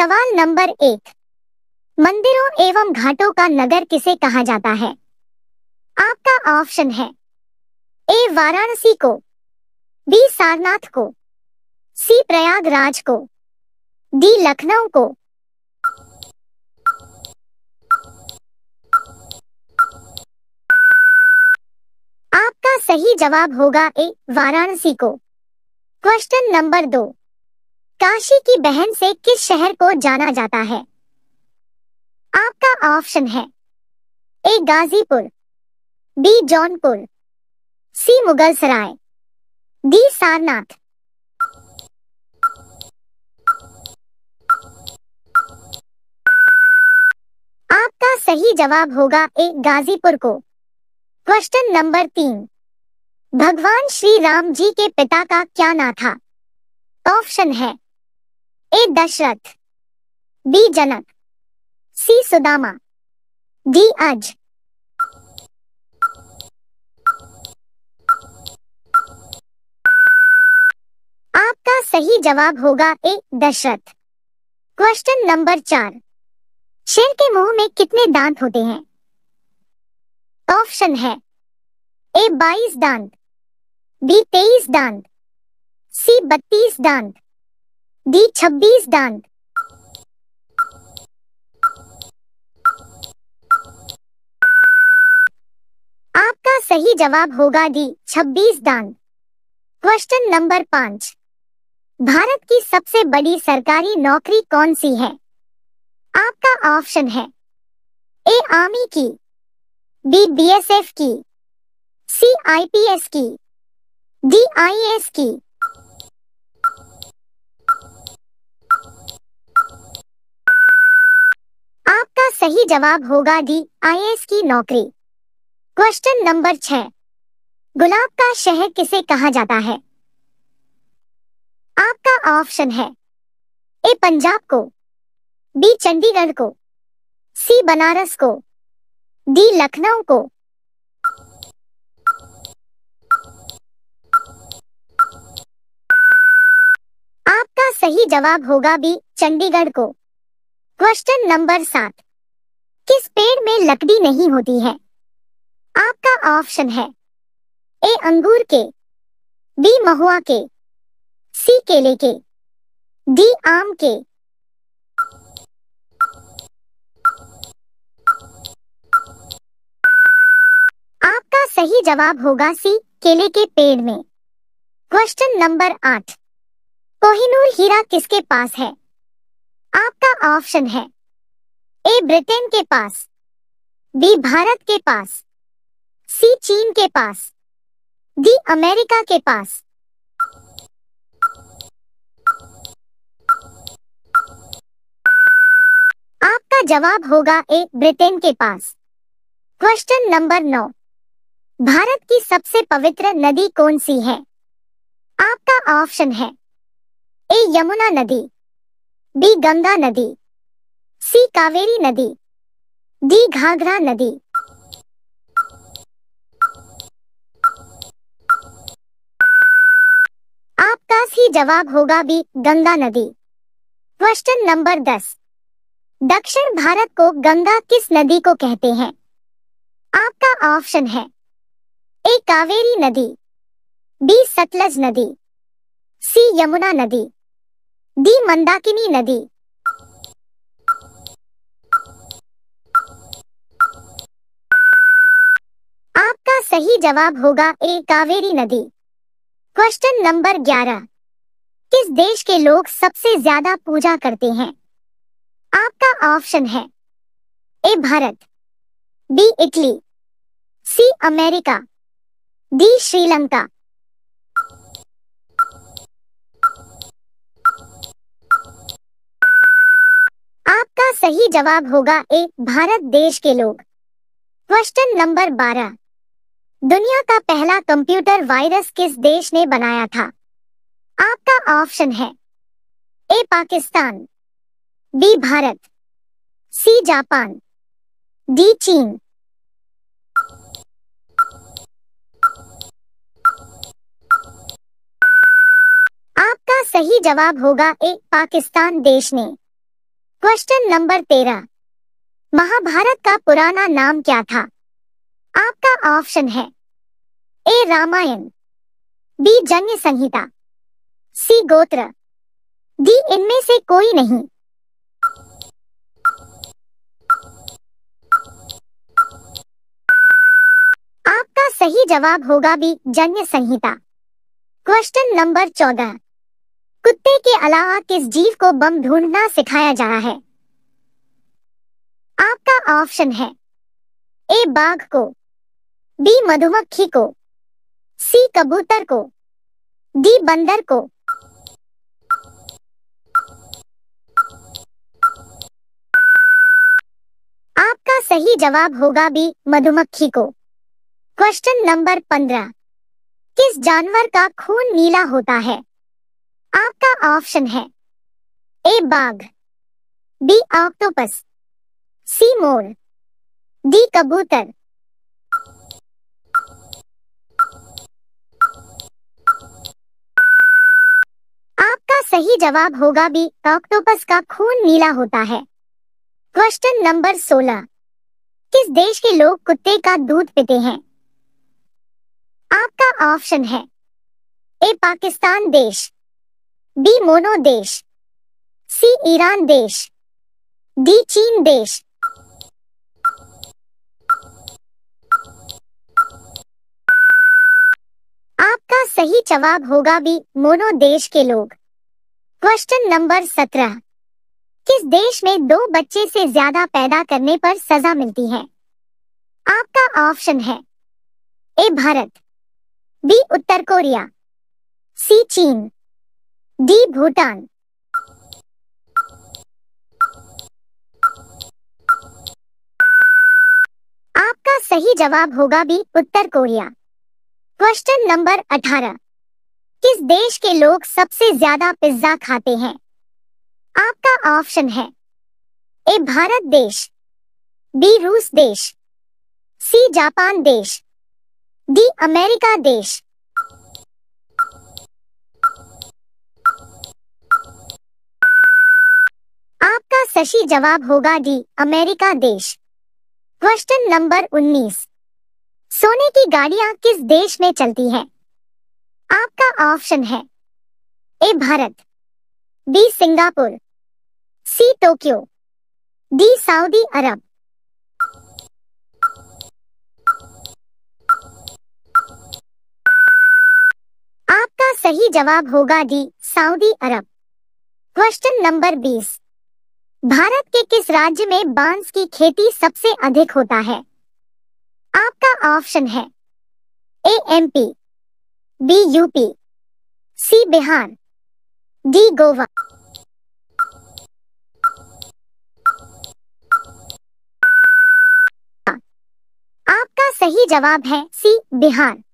सवाल नंबर एक मंदिरों एवं घाटों का नगर किसे कहा जाता है आपका ऑप्शन है ए वाराणसी को बी सारनाथ को सी प्रयागराज को डी लखनऊ को आपका सही जवाब होगा ए वाराणसी को क्वेश्चन नंबर दो काशी की बहन से किस शहर को जाना जाता है आपका ऑप्शन है A Ghazipur B Jaunpur C Mughalsarai D Sarnath आपका सही जवाब होगा ए गाजीपुर को क्वेश्चन नंबर तीन भगवान श्री राम जी के पिता का क्या नाम था ऑप्शन है A Dashrath B Janak C Sudama D Aj आपका सही जवाब होगा ए दशरथ क्वेश्चन नंबर चार शेर के मुंह में कितने दांत होते हैं ऑप्शन है ए बाईस दांत बी तेईस दांत सी बत्तीस दांत दी छब्बीस दांत आपका सही जवाब होगा दी छब्बीस दांत क्वेश्चन नंबर पांच भारत की सबसे बड़ी सरकारी नौकरी कौन सी है आपका ऑप्शन है ए आर्मी की बी बीएसएफ की सी आईपीएस की डी आईएस की सही जवाब होगा डी आई की नौकरी क्वेश्चन नंबर छह गुलाब का शहर किसे कहा जाता है आपका ऑप्शन है ए पंजाब को बी चंडीगढ़ को सी बनारस को डी लखनऊ को आपका सही जवाब होगा बी चंडीगढ़ को क्वेश्चन नंबर सात किस पेड़ में लकड़ी नहीं होती है आपका ऑप्शन है ए अंगूर के बी महुआ के सी केले के डी आम के आपका सही जवाब होगा सी केले के पेड़ में क्वेश्चन नंबर आठ कोहिनूर हीरा किसके पास है आपका ऑप्शन है ए ब्रिटेन के पास बी भारत के पास सी चीन के पास डी अमेरिका के पास आपका जवाब होगा ए ब्रिटेन के पास क्वेश्चन नंबर नौ भारत की सबसे पवित्र नदी कौन सी है आपका ऑप्शन है ए यमुना नदी बी गंगा नदी सी कावेरी नदी डी घाघरा नदी आपका सही जवाब होगा बी गंगा नदी क्वेश्चन नंबर दस दक्षिण भारत को गंगा किस नदी को कहते हैं आपका ऑप्शन है ए कावेरी नदी बी सतलज नदी सी यमुना नदी डी मंदाकिनी नदी सही जवाब होगा ए कावेरी नदी क्वेश्चन नंबर ग्यारह किस देश के लोग सबसे ज्यादा पूजा करते हैं आपका ऑप्शन है A Bharat B Italy C America D Sri Lanka आपका सही जवाब होगा ए भारत देश के लोग क्वेश्चन नंबर बारह दुनिया का पहला कंप्यूटर वायरस किस देश ने बनाया था आपका ऑप्शन है A Pakistan B Bharat C Japan D चीन आपका सही जवाब होगा ए पाकिस्तान देश ने क्वेश्चन नंबर तेरह महाभारत का पुराना नाम क्या था आपका ऑप्शन है ए रामायण बी जन्य संहिता सी गोत्र डी इनमें से कोई नहीं आपका सही जवाब होगा बी जन्य संहिता क्वेश्चन नंबर चौदह कुत्ते के अलावा किस जीव को बम ढूंढना सिखाया जा रहा है आपका ऑप्शन है ए बाघ को बी मधुमक्खी को सी कबूतर को डी बंदर को आपका सही जवाब होगा बी मधुमक्खी को क्वेश्चन नंबर पंद्रह किस जानवर का खून नीला होता है आपका ऑप्शन है ए बाघ बी ऑक्टोपस सी मोर डी कबूतर सही जवाब होगा बी ऑक्टोपस का खून नीला होता है क्वेश्चन नंबर सोलह किस देश के लोग कुत्ते का दूध पीते हैं आपका ऑप्शन है ए पाकिस्तान देश बी मोनो देश सी ईरान देश डी चीन देश आपका सही जवाब होगा भी मोनो देश के लोग क्वेश्चन नंबर सत्रह किस देश में दो बच्चे से ज्यादा पैदा करने पर सजा मिलती है आपका ऑप्शन है ए भारत बी उत्तर कोरिया सी चीन डी भूटान आपका सही जवाब होगा बी उत्तर कोरिया क्वेश्चन नंबर अठारह किस देश के लोग सबसे ज्यादा पिज्जा खाते हैं आपका ऑप्शन है ए भारत देश बी रूस देश सी जापान देश डी अमेरिका देश आपका सही जवाब होगा डी अमेरिका देश क्वेश्चन नंबर 19 सोने की गाड़ियां किस देश में चलती हैं ऑप्शन है A Bharat B Singapore C Tokyo D Saudi Arab आपका सही जवाब होगा D Saudi Arab question number बीस भारत के किस राज्य में बांस की खेती सबसे अधिक होता है आपका ऑप्शन है A M P B UP C Bihar D Goa आपका सही जवाब है सी बिहार